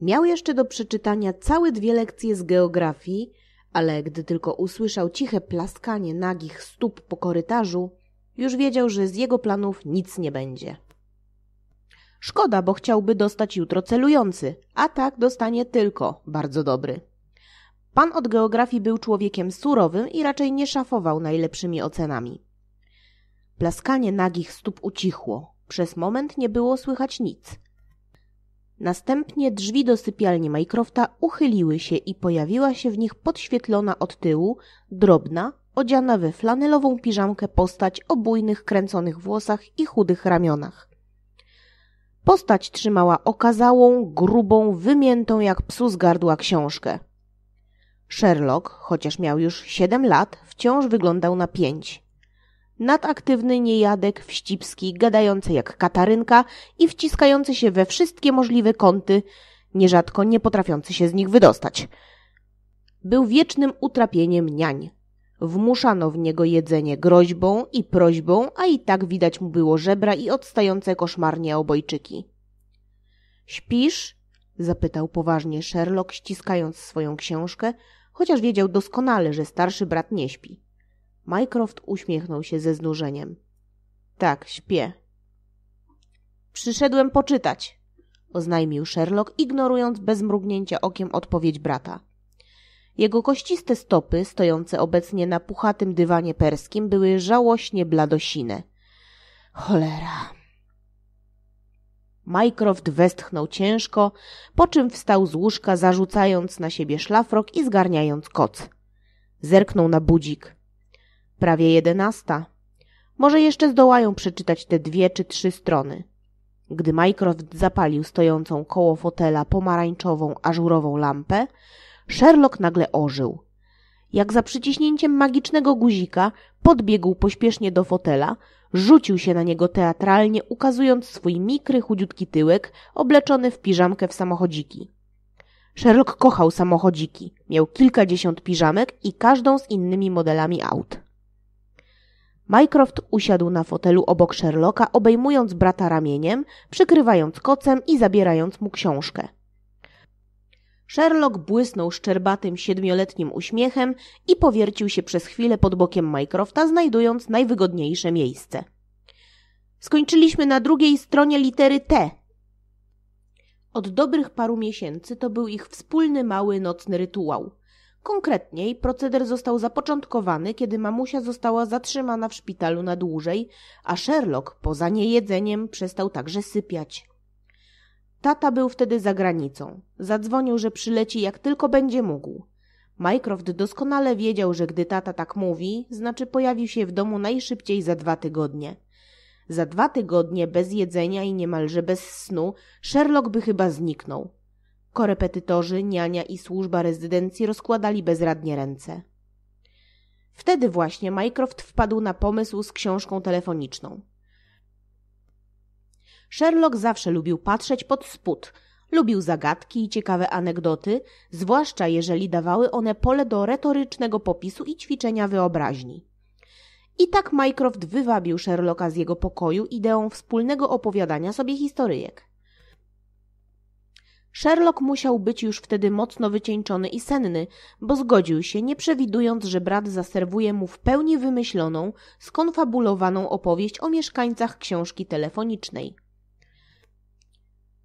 Miał jeszcze do przeczytania całe dwie lekcje z geografii, ale gdy tylko usłyszał ciche plaskanie nagich stóp po korytarzu, już wiedział, że z jego planów nic nie będzie. Szkoda, bo chciałby dostać jutro celujący, a tak dostanie tylko bardzo dobry. Pan od geografii był człowiekiem surowym i raczej nie szafował najlepszymi ocenami. Plaskanie nagich stóp ucichło. Przez moment nie było słychać nic. Następnie drzwi do sypialni Mycrofta uchyliły się i pojawiła się w nich podświetlona od tyłu, drobna, odziana we flanelową piżamkę postać o bujnych, kręconych włosach i chudych ramionach. Postać trzymała okazałą, grubą, wymiętą jak psu z gardła książkę. Sherlock, chociaż miał już siedem lat, wciąż wyglądał na pięć nadaktywny niejadek, wścibski, gadający jak katarynka i wciskający się we wszystkie możliwe kąty, nierzadko nie potrafiący się z nich wydostać. Był wiecznym utrapieniem niań. Wmuszano w niego jedzenie groźbą i prośbą, a i tak widać mu było żebra i odstające koszmarnie obojczyki. Śpisz? zapytał poważnie Sherlock, ściskając swoją książkę, chociaż wiedział doskonale, że starszy brat nie śpi. Mycroft uśmiechnął się ze znużeniem. Tak, śpię. Przyszedłem poczytać, oznajmił Sherlock, ignorując bez mrugnięcia okiem odpowiedź brata. Jego kościste stopy, stojące obecnie na puchatym dywanie perskim, były żałośnie bladosine. Cholera. Mycroft westchnął ciężko, po czym wstał z łóżka, zarzucając na siebie szlafrok i zgarniając koc. Zerknął na budzik. Prawie jedenasta. Może jeszcze zdołają przeczytać te dwie czy trzy strony. Gdy Mycroft zapalił stojącą koło fotela pomarańczową, ażurową lampę, Sherlock nagle ożył. Jak za przyciśnięciem magicznego guzika podbiegł pośpiesznie do fotela, rzucił się na niego teatralnie, ukazując swój mikry, chudziutki tyłek, obleczony w piżamkę w samochodziki. Sherlock kochał samochodziki. Miał kilkadziesiąt piżamek i każdą z innymi modelami aut. Mycroft usiadł na fotelu obok Sherlocka, obejmując brata ramieniem, przykrywając kocem i zabierając mu książkę. Sherlock błysnął szczerbatym siedmioletnim uśmiechem i powiercił się przez chwilę pod bokiem Mycrofta, znajdując najwygodniejsze miejsce. Skończyliśmy na drugiej stronie litery T. Od dobrych paru miesięcy to był ich wspólny mały nocny rytuał – Konkretniej, proceder został zapoczątkowany, kiedy mamusia została zatrzymana w szpitalu na dłużej, a Sherlock poza niejedzeniem przestał także sypiać. Tata był wtedy za granicą. Zadzwonił, że przyleci jak tylko będzie mógł. Mycroft doskonale wiedział, że gdy tata tak mówi, znaczy pojawi się w domu najszybciej za dwa tygodnie. Za dwa tygodnie bez jedzenia i niemalże bez snu Sherlock by chyba zniknął korepetytorzy, niania i służba rezydencji rozkładali bezradnie ręce. Wtedy właśnie Mycroft wpadł na pomysł z książką telefoniczną. Sherlock zawsze lubił patrzeć pod spód, lubił zagadki i ciekawe anegdoty, zwłaszcza jeżeli dawały one pole do retorycznego popisu i ćwiczenia wyobraźni. I tak Mycroft wywabił Sherlocka z jego pokoju ideą wspólnego opowiadania sobie historyjek. Sherlock musiał być już wtedy mocno wycieńczony i senny, bo zgodził się, nie przewidując, że brat zaserwuje mu w pełni wymyśloną, skonfabulowaną opowieść o mieszkańcach książki telefonicznej.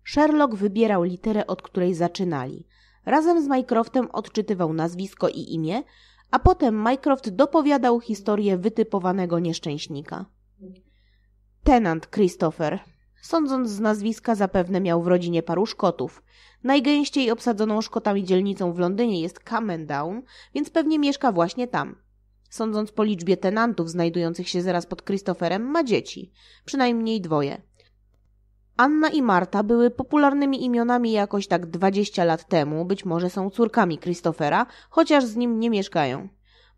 Sherlock wybierał literę, od której zaczynali. Razem z Mycroftem odczytywał nazwisko i imię, a potem Mycroft dopowiadał historię wytypowanego nieszczęśnika. Tenant Christopher, Sądząc z nazwiska, zapewne miał w rodzinie paru Szkotów. Najgęściej obsadzoną Szkotami dzielnicą w Londynie jest Camden Down, więc pewnie mieszka właśnie tam. Sądząc po liczbie tenantów znajdujących się zaraz pod Christopherem, ma dzieci. Przynajmniej dwoje. Anna i Marta były popularnymi imionami jakoś tak 20 lat temu, być może są córkami Christophera, chociaż z nim nie mieszkają.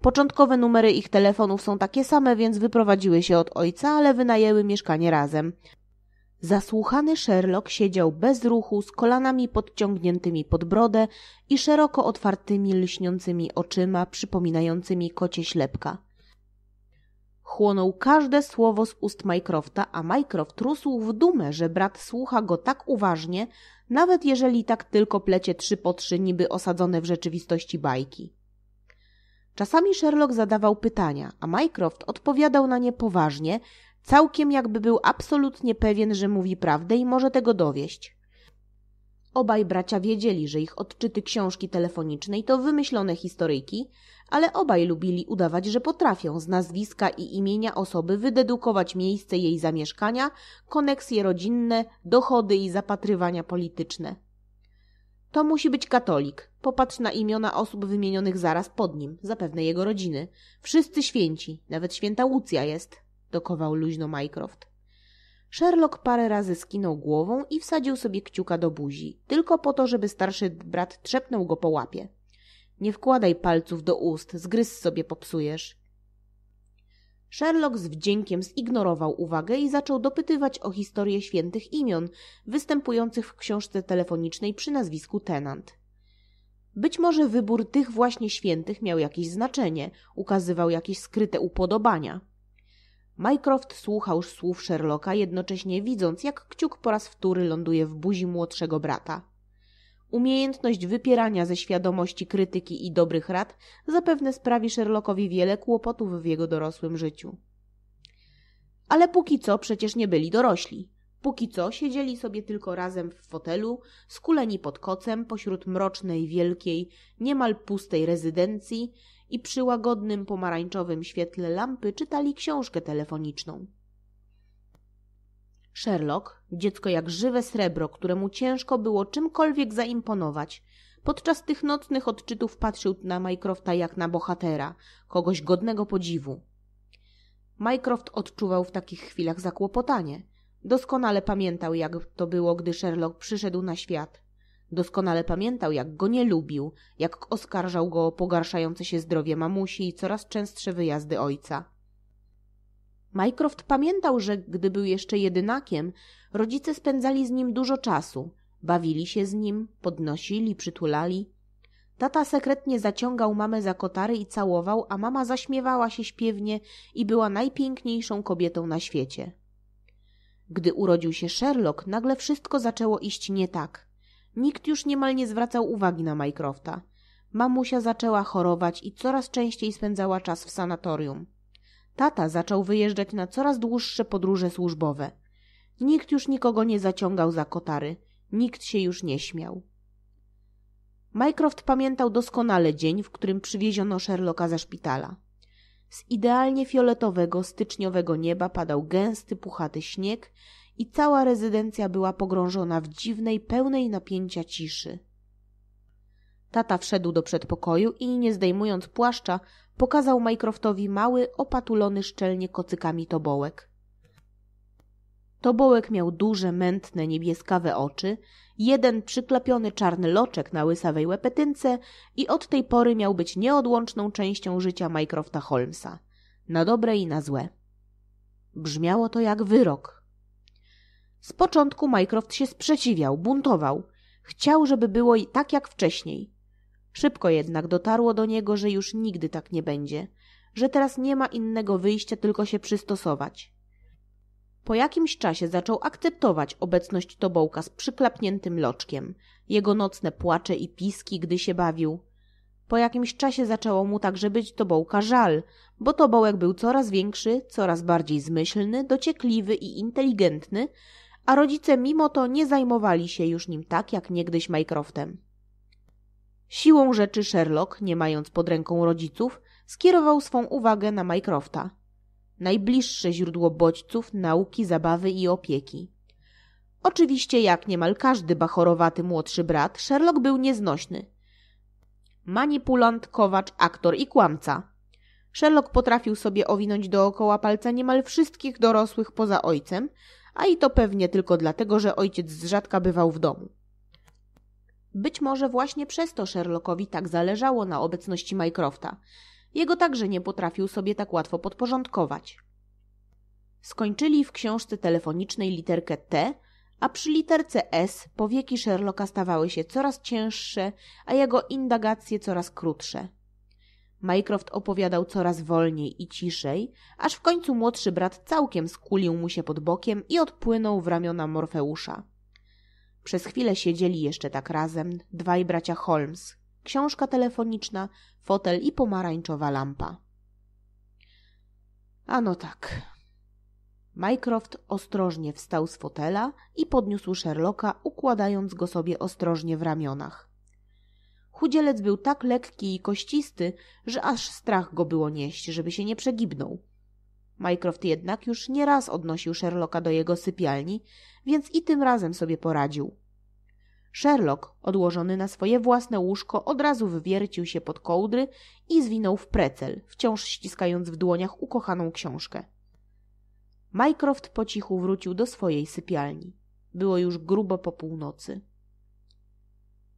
Początkowe numery ich telefonów są takie same, więc wyprowadziły się od ojca, ale wynajęły mieszkanie razem. Zasłuchany Sherlock siedział bez ruchu, z kolanami podciągniętymi pod brodę i szeroko otwartymi, lśniącymi oczyma, przypominającymi kocie ślepka. Chłonął każde słowo z ust Mycrofta, a Mycroft rósł w dumę, że brat słucha go tak uważnie, nawet jeżeli tak tylko plecie trzy po trzy, niby osadzone w rzeczywistości bajki. Czasami Sherlock zadawał pytania, a Mycroft odpowiadał na nie poważnie, całkiem jakby był absolutnie pewien, że mówi prawdę i może tego dowieść. Obaj bracia wiedzieli, że ich odczyty książki telefonicznej to wymyślone historyjki, ale obaj lubili udawać, że potrafią z nazwiska i imienia osoby wydedukować miejsce jej zamieszkania, koneksje rodzinne, dochody i zapatrywania polityczne. To musi być katolik. Popatrz na imiona osób wymienionych zaraz pod nim, zapewne jego rodziny. Wszyscy święci, nawet święta Łucja jest dokował luźno Mycroft. Sherlock parę razy skinął głową i wsadził sobie kciuka do buzi, tylko po to, żeby starszy brat trzepnął go po łapie. Nie wkładaj palców do ust, zgryz sobie popsujesz. Sherlock z wdziękiem zignorował uwagę i zaczął dopytywać o historię świętych imion występujących w książce telefonicznej przy nazwisku Tenant. Być może wybór tych właśnie świętych miał jakieś znaczenie, ukazywał jakieś skryte upodobania. Mycroft słuchał słów Sherlocka, jednocześnie widząc, jak kciuk po raz wtóry ląduje w buzi młodszego brata. Umiejętność wypierania ze świadomości krytyki i dobrych rad zapewne sprawi Sherlockowi wiele kłopotów w jego dorosłym życiu. Ale póki co przecież nie byli dorośli. Póki co siedzieli sobie tylko razem w fotelu, skuleni pod kocem, pośród mrocznej, wielkiej, niemal pustej rezydencji i przy łagodnym pomarańczowym świetle lampy czytali książkę telefoniczną. Sherlock, dziecko jak żywe srebro, któremu ciężko było czymkolwiek zaimponować, podczas tych nocnych odczytów patrzył na Mycrofta jak na bohatera, kogoś godnego podziwu. Mycroft odczuwał w takich chwilach zakłopotanie. Doskonale pamiętał, jak to było, gdy Sherlock przyszedł na świat. Doskonale pamiętał, jak go nie lubił, jak oskarżał go o pogarszające się zdrowie mamusi i coraz częstsze wyjazdy ojca. Mycroft pamiętał, że gdy był jeszcze jedynakiem, rodzice spędzali z nim dużo czasu. Bawili się z nim, podnosili, przytulali. Tata sekretnie zaciągał mamę za kotary i całował, a mama zaśmiewała się śpiewnie i była najpiękniejszą kobietą na świecie. Gdy urodził się Sherlock, nagle wszystko zaczęło iść nie tak. Nikt już niemal nie zwracał uwagi na Mycrofta. Mamusia zaczęła chorować i coraz częściej spędzała czas w sanatorium. Tata zaczął wyjeżdżać na coraz dłuższe podróże służbowe. Nikt już nikogo nie zaciągał za kotary, nikt się już nie śmiał. Mycroft pamiętał doskonale dzień, w którym przywieziono Sherlocka ze szpitala. Z idealnie fioletowego, styczniowego nieba padał gęsty, puchaty śnieg, i cała rezydencja była pogrążona w dziwnej, pełnej napięcia ciszy. Tata wszedł do przedpokoju i, nie zdejmując płaszcza, pokazał Mycroftowi mały, opatulony szczelnie kocykami tobołek. Tobołek miał duże, mętne, niebieskawe oczy, jeden przyklepiony czarny loczek na łysawej łepetynce i od tej pory miał być nieodłączną częścią życia Mycrofta Holmesa. Na dobre i na złe. Brzmiało to jak wyrok, z początku Mycroft się sprzeciwiał, buntował. Chciał, żeby było tak jak wcześniej. Szybko jednak dotarło do niego, że już nigdy tak nie będzie, że teraz nie ma innego wyjścia, tylko się przystosować. Po jakimś czasie zaczął akceptować obecność Tobołka z przyklapniętym loczkiem, jego nocne płacze i piski, gdy się bawił. Po jakimś czasie zaczęło mu także być Tobołka żal, bo Tobołek był coraz większy, coraz bardziej zmyślny, dociekliwy i inteligentny, a rodzice mimo to nie zajmowali się już nim tak jak niegdyś Mycroftem. Siłą rzeczy Sherlock, nie mając pod ręką rodziców, skierował swą uwagę na Mycrofta. Najbliższe źródło bodźców, nauki, zabawy i opieki. Oczywiście, jak niemal każdy bachorowaty młodszy brat, Sherlock był nieznośny. Manipulant, kowacz, aktor i kłamca – Sherlock potrafił sobie owinąć dookoła palca niemal wszystkich dorosłych poza ojcem, a i to pewnie tylko dlatego, że ojciec z rzadka bywał w domu. Być może właśnie przez to Sherlockowi tak zależało na obecności Mycrofta. Jego także nie potrafił sobie tak łatwo podporządkować. Skończyli w książce telefonicznej literkę T, a przy literce S powieki Sherlocka stawały się coraz cięższe, a jego indagacje coraz krótsze. Mycroft opowiadał coraz wolniej i ciszej, aż w końcu młodszy brat całkiem skulił mu się pod bokiem i odpłynął w ramiona Morfeusza. Przez chwilę siedzieli jeszcze tak razem dwaj bracia Holmes, książka telefoniczna, fotel i pomarańczowa lampa. Ano tak. Mycroft ostrożnie wstał z fotela i podniósł Sherlocka, układając go sobie ostrożnie w ramionach. Chudzielec był tak lekki i kościsty, że aż strach go było nieść, żeby się nie przegibnął. Mycroft jednak już nie raz odnosił Sherlocka do jego sypialni, więc i tym razem sobie poradził. Sherlock, odłożony na swoje własne łóżko, od razu wywiercił się pod kołdry i zwinął w precel, wciąż ściskając w dłoniach ukochaną książkę. Mycroft po cichu wrócił do swojej sypialni. Było już grubo po północy.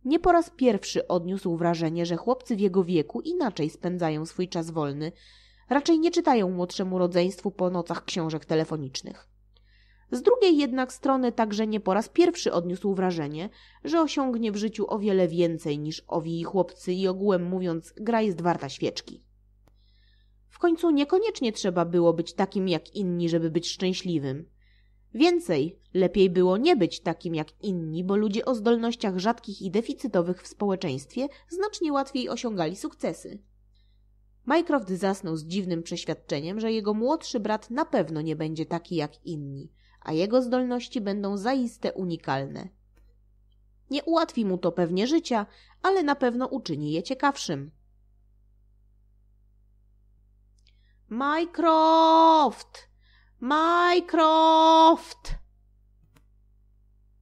Nie po raz pierwszy odniósł wrażenie, że chłopcy w jego wieku inaczej spędzają swój czas wolny, raczej nie czytają młodszemu rodzeństwu po nocach książek telefonicznych. Z drugiej jednak strony także nie po raz pierwszy odniósł wrażenie, że osiągnie w życiu o wiele więcej niż owi chłopcy i ogółem mówiąc gra jest warta świeczki. W końcu niekoniecznie trzeba było być takim jak inni, żeby być szczęśliwym. Więcej, lepiej było nie być takim jak inni, bo ludzie o zdolnościach rzadkich i deficytowych w społeczeństwie znacznie łatwiej osiągali sukcesy. Mycroft zasnął z dziwnym przeświadczeniem, że jego młodszy brat na pewno nie będzie taki jak inni, a jego zdolności będą zaiste unikalne. Nie ułatwi mu to pewnie życia, ale na pewno uczyni je ciekawszym. Mycroft! Mycroft!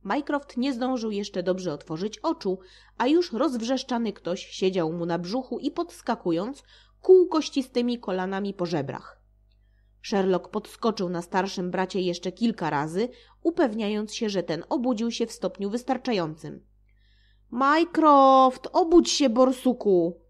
Mycroft nie zdążył jeszcze dobrze otworzyć oczu, a już rozwrzeszczany ktoś siedział mu na brzuchu i podskakując, kół kościstymi kolanami po żebrach. Sherlock podskoczył na starszym bracie jeszcze kilka razy, upewniając się, że ten obudził się w stopniu wystarczającym. Mycroft, obudź się, borsuku!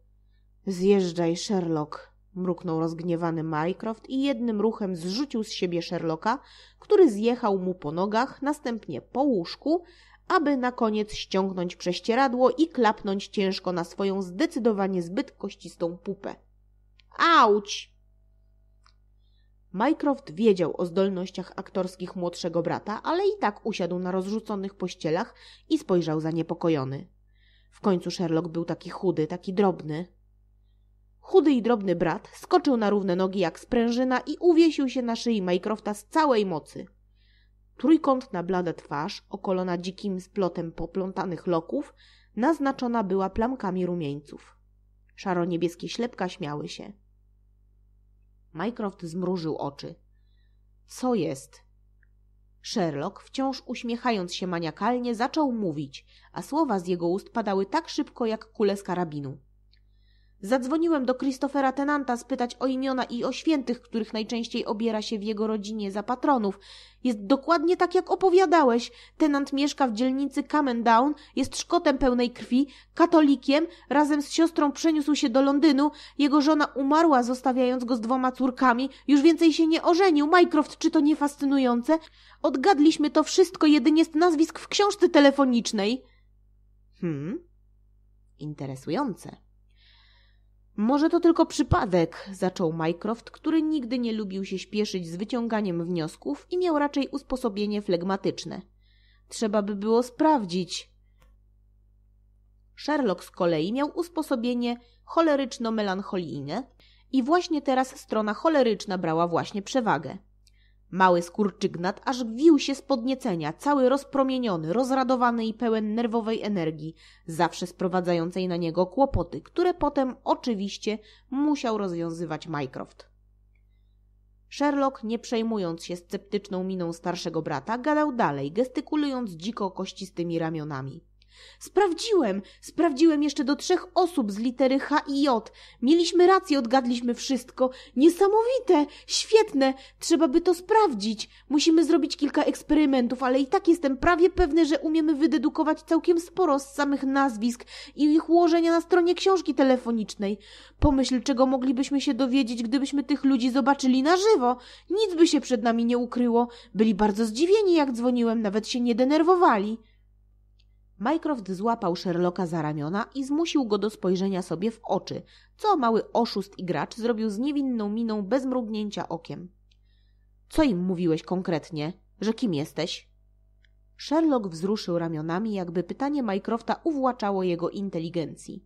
Zjeżdżaj, Sherlock, mruknął rozgniewany Mycroft i jednym ruchem zrzucił z siebie Sherlocka, który zjechał mu po nogach, następnie po łóżku, aby na koniec ściągnąć prześcieradło i klapnąć ciężko na swoją zdecydowanie zbyt kościstą pupę. Auć! Mycroft wiedział o zdolnościach aktorskich młodszego brata, ale i tak usiadł na rozrzuconych pościelach i spojrzał zaniepokojony. W końcu Sherlock był taki chudy, taki drobny. Chudy i drobny brat skoczył na równe nogi jak sprężyna i uwiesił się na szyi Mycrofta z całej mocy. Trójkątna blada twarz, okolona dzikim splotem poplątanych loków, naznaczona była plamkami rumieńców. Szaro-niebieskie ślepka śmiały się. Mycroft zmrużył oczy. Co jest? Sherlock, wciąż uśmiechając się maniakalnie, zaczął mówić, a słowa z jego ust padały tak szybko jak kule z karabinu. Zadzwoniłem do Christophera Tenanta spytać o imiona i o świętych, których najczęściej obiera się w jego rodzinie za patronów. Jest dokładnie tak, jak opowiadałeś. Tenant mieszka w dzielnicy Camen jest Szkotem pełnej krwi, katolikiem, razem z siostrą przeniósł się do Londynu, jego żona umarła, zostawiając go z dwoma córkami, już więcej się nie ożenił. Mycroft, czy to nie fascynujące? Odgadliśmy to wszystko jedynie z nazwisk w książce telefonicznej. Hmm, interesujące. Może to tylko przypadek, zaczął Mycroft, który nigdy nie lubił się śpieszyć z wyciąganiem wniosków i miał raczej usposobienie flegmatyczne. Trzeba by było sprawdzić. Sherlock z kolei miał usposobienie choleryczno-melancholijne i właśnie teraz strona choleryczna brała właśnie przewagę. Mały skurczygnat aż wił się z podniecenia, cały rozpromieniony, rozradowany i pełen nerwowej energii, zawsze sprowadzającej na niego kłopoty, które potem oczywiście musiał rozwiązywać Mycroft. Sherlock, nie przejmując się sceptyczną miną starszego brata, gadał dalej, gestykulując dziko kościstymi ramionami. Sprawdziłem, sprawdziłem jeszcze do trzech osób z litery H i J. Mieliśmy rację, odgadliśmy wszystko. Niesamowite, świetne, trzeba by to sprawdzić. Musimy zrobić kilka eksperymentów, ale i tak jestem prawie pewny, że umiemy wydedukować całkiem sporo z samych nazwisk i ich ułożenia na stronie książki telefonicznej. Pomyśl, czego moglibyśmy się dowiedzieć, gdybyśmy tych ludzi zobaczyli na żywo. Nic by się przed nami nie ukryło. Byli bardzo zdziwieni, jak dzwoniłem, nawet się nie denerwowali. Mycroft złapał Sherlocka za ramiona i zmusił go do spojrzenia sobie w oczy, co mały oszust i gracz zrobił z niewinną miną bez mrugnięcia okiem. Co im mówiłeś konkretnie? Że kim jesteś? Sherlock wzruszył ramionami, jakby pytanie Mycrofta uwłaczało jego inteligencji.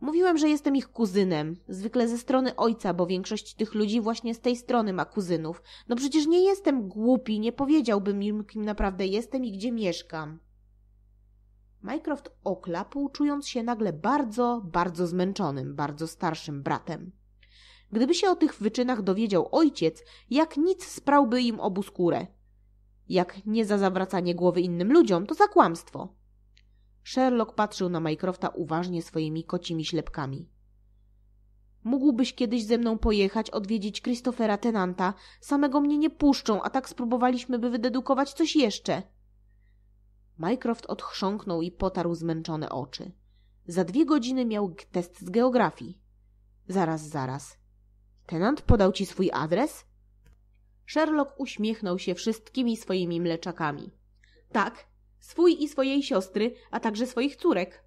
Mówiłem, że jestem ich kuzynem, zwykle ze strony ojca, bo większość tych ludzi właśnie z tej strony ma kuzynów. No przecież nie jestem głupi, nie powiedziałbym im, kim naprawdę jestem i gdzie mieszkam. Mycroft oklapł, czując się nagle bardzo, bardzo zmęczonym, bardzo starszym bratem. Gdyby się o tych wyczynach dowiedział ojciec, jak nic sprałby im obu skórę. Jak nie za zawracanie głowy innym ludziom, to za kłamstwo. Sherlock patrzył na Mycrofta uważnie swoimi kocimi ślepkami. Mógłbyś kiedyś ze mną pojechać, odwiedzić Christophera Tenanta. Samego mnie nie puszczą, a tak spróbowaliśmy by wydedukować coś jeszcze – Mycroft odchrząknął i potarł zmęczone oczy. Za dwie godziny miał test z geografii. Zaraz, zaraz. Tenant podał ci swój adres? Sherlock uśmiechnął się wszystkimi swoimi mleczakami. Tak, swój i swojej siostry, a także swoich córek.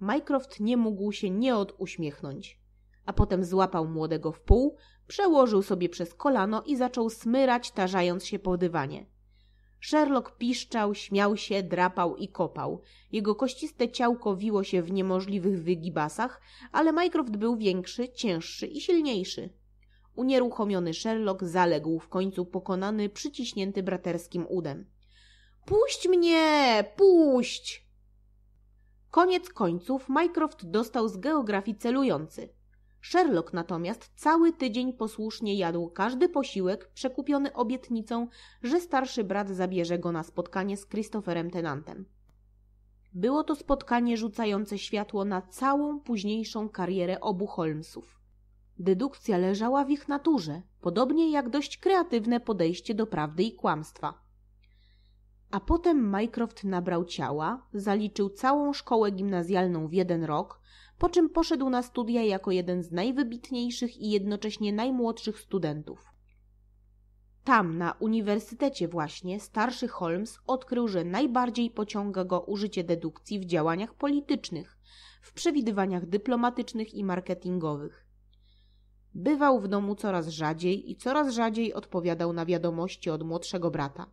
Mycroft nie mógł się nie oduśmiechnąć, a potem złapał młodego w pół, przełożył sobie przez kolano i zaczął smyrać, tarzając się po dywanie. Sherlock piszczał, śmiał się, drapał i kopał. Jego kościste ciałko wiło się w niemożliwych wygibasach, ale Mycroft był większy, cięższy i silniejszy. Unieruchomiony Sherlock zaległ w końcu pokonany, przyciśnięty braterskim udem. Puść mnie! Puść! Koniec końców Mycroft dostał z geografii celujący. Sherlock natomiast cały tydzień posłusznie jadł każdy posiłek przekupiony obietnicą, że starszy brat zabierze go na spotkanie z Christopherem Tenantem. Było to spotkanie rzucające światło na całą późniejszą karierę obu Holmesów. Dedukcja leżała w ich naturze, podobnie jak dość kreatywne podejście do prawdy i kłamstwa. A potem Mycroft nabrał ciała, zaliczył całą szkołę gimnazjalną w jeden rok – po czym poszedł na studia jako jeden z najwybitniejszych i jednocześnie najmłodszych studentów. Tam, na uniwersytecie właśnie, starszy Holmes odkrył, że najbardziej pociąga go użycie dedukcji w działaniach politycznych, w przewidywaniach dyplomatycznych i marketingowych. Bywał w domu coraz rzadziej i coraz rzadziej odpowiadał na wiadomości od młodszego brata.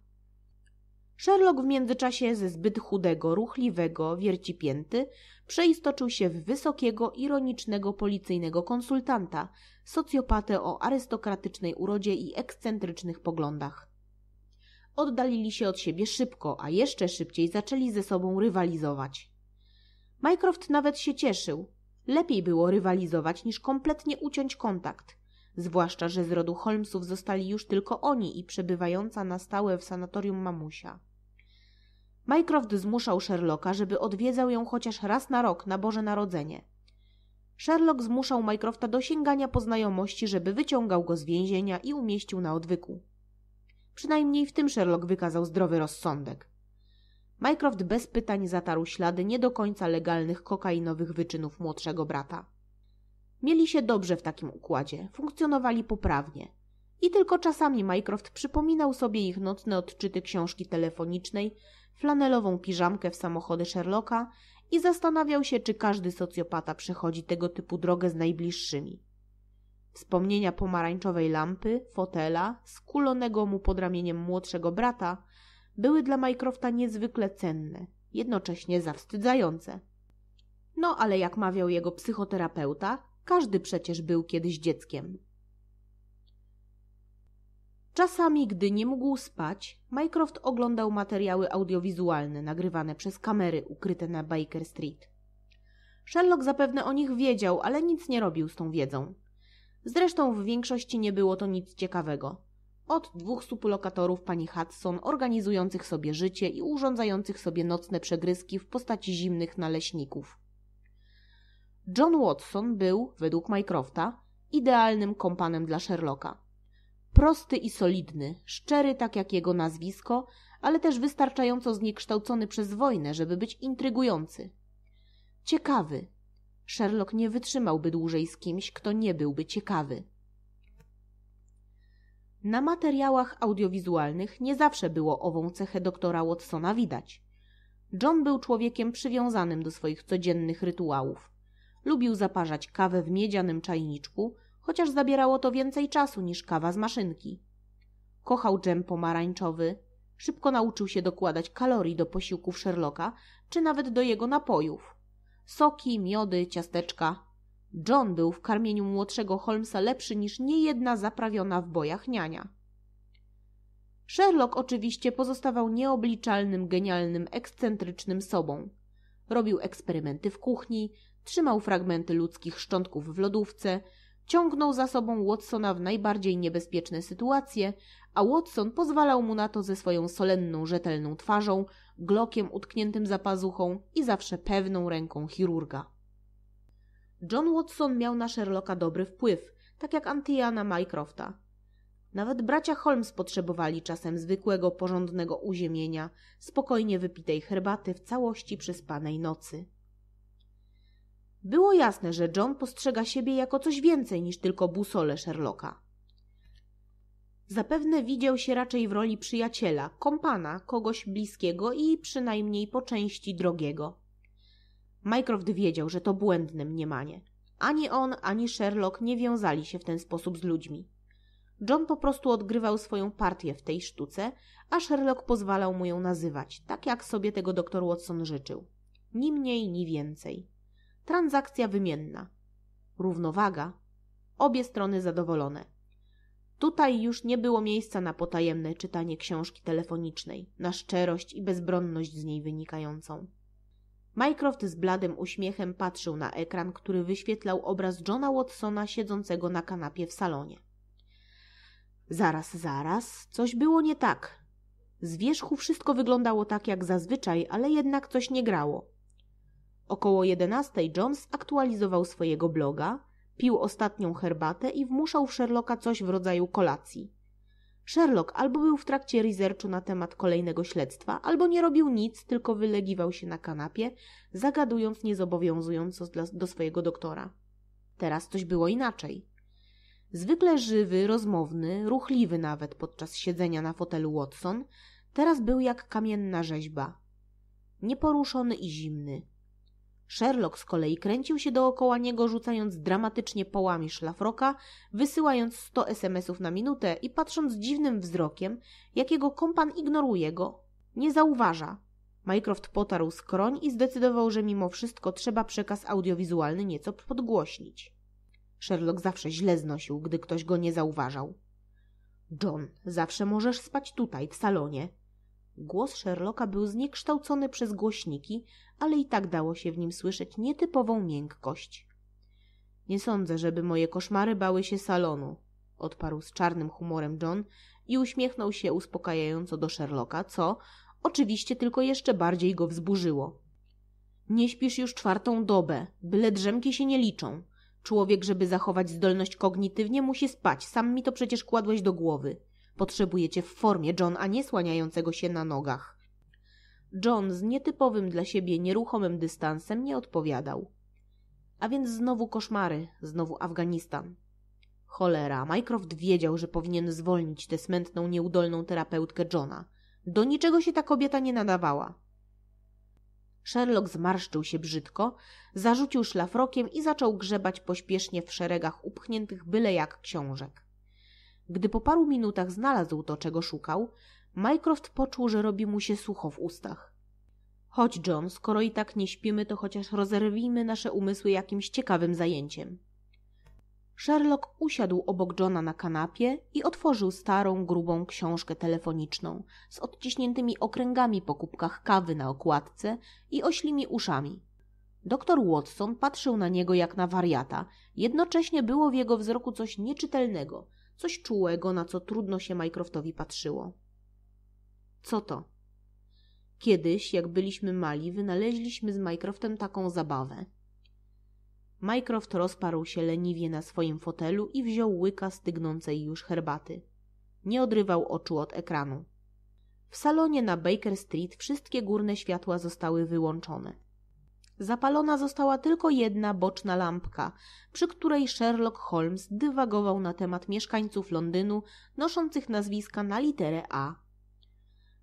Sherlock w międzyczasie ze zbyt chudego, ruchliwego wiercipięty przeistoczył się w wysokiego, ironicznego policyjnego konsultanta, socjopatę o arystokratycznej urodzie i ekscentrycznych poglądach. Oddalili się od siebie szybko, a jeszcze szybciej zaczęli ze sobą rywalizować. Mycroft nawet się cieszył. Lepiej było rywalizować niż kompletnie uciąć kontakt – zwłaszcza, że z rodu Holmesów zostali już tylko oni i przebywająca na stałe w sanatorium mamusia. Mycroft zmuszał Sherlocka, żeby odwiedzał ją chociaż raz na rok na Boże Narodzenie. Sherlock zmuszał Mycrofta do sięgania po znajomości, żeby wyciągał go z więzienia i umieścił na odwyku. Przynajmniej w tym Sherlock wykazał zdrowy rozsądek. Mycroft bez pytań zatarł ślady nie do końca legalnych kokainowych wyczynów młodszego brata. Mieli się dobrze w takim układzie, funkcjonowali poprawnie. I tylko czasami Mycroft przypominał sobie ich nocne odczyty książki telefonicznej, flanelową piżamkę w samochody Sherlocka i zastanawiał się, czy każdy socjopata przechodzi tego typu drogę z najbliższymi. Wspomnienia pomarańczowej lampy, fotela, skulonego mu pod ramieniem młodszego brata były dla Mycrofta niezwykle cenne, jednocześnie zawstydzające. No ale jak mawiał jego psychoterapeuta, każdy przecież był kiedyś dzieckiem. Czasami, gdy nie mógł spać, Mycroft oglądał materiały audiowizualne nagrywane przez kamery ukryte na Baker Street. Sherlock zapewne o nich wiedział, ale nic nie robił z tą wiedzą. Zresztą w większości nie było to nic ciekawego. Od dwóch suplokatorów pani Hudson organizujących sobie życie i urządzających sobie nocne przegryzki w postaci zimnych naleśników. John Watson był, według Mycrofta, idealnym kompanem dla Sherlocka. Prosty i solidny, szczery tak jak jego nazwisko, ale też wystarczająco zniekształcony przez wojnę, żeby być intrygujący. Ciekawy. Sherlock nie wytrzymałby dłużej z kimś, kto nie byłby ciekawy. Na materiałach audiowizualnych nie zawsze było ową cechę doktora Watsona widać. John był człowiekiem przywiązanym do swoich codziennych rytuałów. Lubił zaparzać kawę w miedzianym czajniczku, chociaż zabierało to więcej czasu niż kawa z maszynki. Kochał dżem pomarańczowy, szybko nauczył się dokładać kalorii do posiłków Sherlocka, czy nawet do jego napojów. Soki, miody, ciasteczka. John był w karmieniu młodszego Holmesa lepszy niż niejedna zaprawiona w bojach niania. Sherlock oczywiście pozostawał nieobliczalnym, genialnym, ekscentrycznym sobą. Robił eksperymenty w kuchni, trzymał fragmenty ludzkich szczątków w lodówce, ciągnął za sobą Watsona w najbardziej niebezpieczne sytuacje, a Watson pozwalał mu na to ze swoją solenną, rzetelną twarzą, glokiem utkniętym za pazuchą i zawsze pewną ręką chirurga. John Watson miał na Sherlocka dobry wpływ, tak jak Antia na Mycrofta. Nawet bracia Holmes potrzebowali czasem zwykłego, porządnego uziemienia, spokojnie wypitej herbaty w całości przespanej nocy. Było jasne, że John postrzega siebie jako coś więcej niż tylko busole Sherlocka. Zapewne widział się raczej w roli przyjaciela, kompana, kogoś bliskiego i przynajmniej po części drogiego. Mycroft wiedział, że to błędne mniemanie. Ani on, ani Sherlock nie wiązali się w ten sposób z ludźmi. John po prostu odgrywał swoją partię w tej sztuce, a Sherlock pozwalał mu ją nazywać, tak jak sobie tego doktor Watson życzył. Ni mniej, ni więcej transakcja wymienna, równowaga, obie strony zadowolone. Tutaj już nie było miejsca na potajemne czytanie książki telefonicznej, na szczerość i bezbronność z niej wynikającą. Mycroft z bladym uśmiechem patrzył na ekran, który wyświetlał obraz Johna Watsona siedzącego na kanapie w salonie. Zaraz, zaraz, coś było nie tak. Z wierzchu wszystko wyglądało tak jak zazwyczaj, ale jednak coś nie grało. Około 11 Jones aktualizował swojego bloga, pił ostatnią herbatę i wmuszał w Sherlocka coś w rodzaju kolacji. Sherlock albo był w trakcie researchu na temat kolejnego śledztwa, albo nie robił nic, tylko wylegiwał się na kanapie, zagadując niezobowiązująco do swojego doktora. Teraz coś było inaczej. Zwykle żywy, rozmowny, ruchliwy nawet podczas siedzenia na fotelu Watson, teraz był jak kamienna rzeźba. Nieporuszony i zimny, Sherlock z kolei kręcił się dookoła niego, rzucając dramatycznie połami szlafroka, wysyłając 100 SMS-ów na minutę i patrząc dziwnym wzrokiem, jakiego kompan ignoruje go. Nie zauważa. Mycroft potarł skroń i zdecydował, że mimo wszystko trzeba przekaz audiowizualny nieco podgłośnić. Sherlock zawsze źle znosił, gdy ktoś go nie zauważał. John, zawsze możesz spać tutaj, w salonie, Głos Sherlocka był zniekształcony przez głośniki, ale i tak dało się w nim słyszeć nietypową miękkość. Nie sądzę, żeby moje koszmary bały się salonu, odparł z czarnym humorem John i uśmiechnął się uspokajająco do Sherlocka, co oczywiście tylko jeszcze bardziej go wzburzyło. Nie śpisz już czwartą dobę, byle drzemki się nie liczą. Człowiek, żeby zachować zdolność kognitywnie, musi spać, sam mi to przecież kładłeś do głowy. Potrzebujecie w formie John, a nie słaniającego się na nogach. John z nietypowym dla siebie nieruchomym dystansem nie odpowiadał. A więc znowu koszmary, znowu Afganistan. Cholera, Mycroft wiedział, że powinien zwolnić tę smętną, nieudolną terapeutkę Johna. Do niczego się ta kobieta nie nadawała. Sherlock zmarszczył się brzydko, zarzucił szlafrokiem i zaczął grzebać pośpiesznie w szeregach upchniętych byle jak książek. Gdy po paru minutach znalazł to, czego szukał, Mycroft poczuł, że robi mu się sucho w ustach. Chodź, John, skoro i tak nie śpimy, to chociaż rozerwijmy nasze umysły jakimś ciekawym zajęciem. Sherlock usiadł obok Johna na kanapie i otworzył starą, grubą książkę telefoniczną z odciśniętymi okręgami po kubkach kawy na okładce i oślimi uszami. Doktor Watson patrzył na niego jak na wariata. Jednocześnie było w jego wzroku coś nieczytelnego, coś czułego, na co trudno się Mycroftowi patrzyło. Co to? Kiedyś, jak byliśmy mali, wynaleźliśmy z Mycroftem taką zabawę. Mycroft rozparł się leniwie na swoim fotelu i wziął łyka stygnącej już herbaty. Nie odrywał oczu od ekranu. W salonie na Baker Street wszystkie górne światła zostały wyłączone. Zapalona została tylko jedna boczna lampka, przy której Sherlock Holmes dywagował na temat mieszkańców Londynu noszących nazwiska na literę A.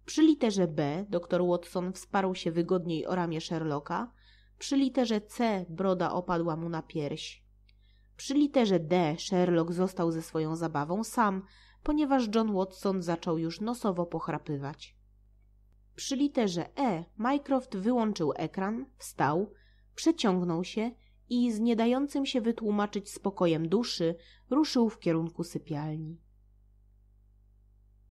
Przy literze B dr Watson wsparł się wygodniej o ramię Sherlocka, przy literze C broda opadła mu na pierś. Przy literze D Sherlock został ze swoją zabawą sam, ponieważ John Watson zaczął już nosowo pochrapywać. Przy literze E Mycroft wyłączył ekran, wstał, przeciągnął się i z nie dającym się wytłumaczyć spokojem duszy ruszył w kierunku sypialni.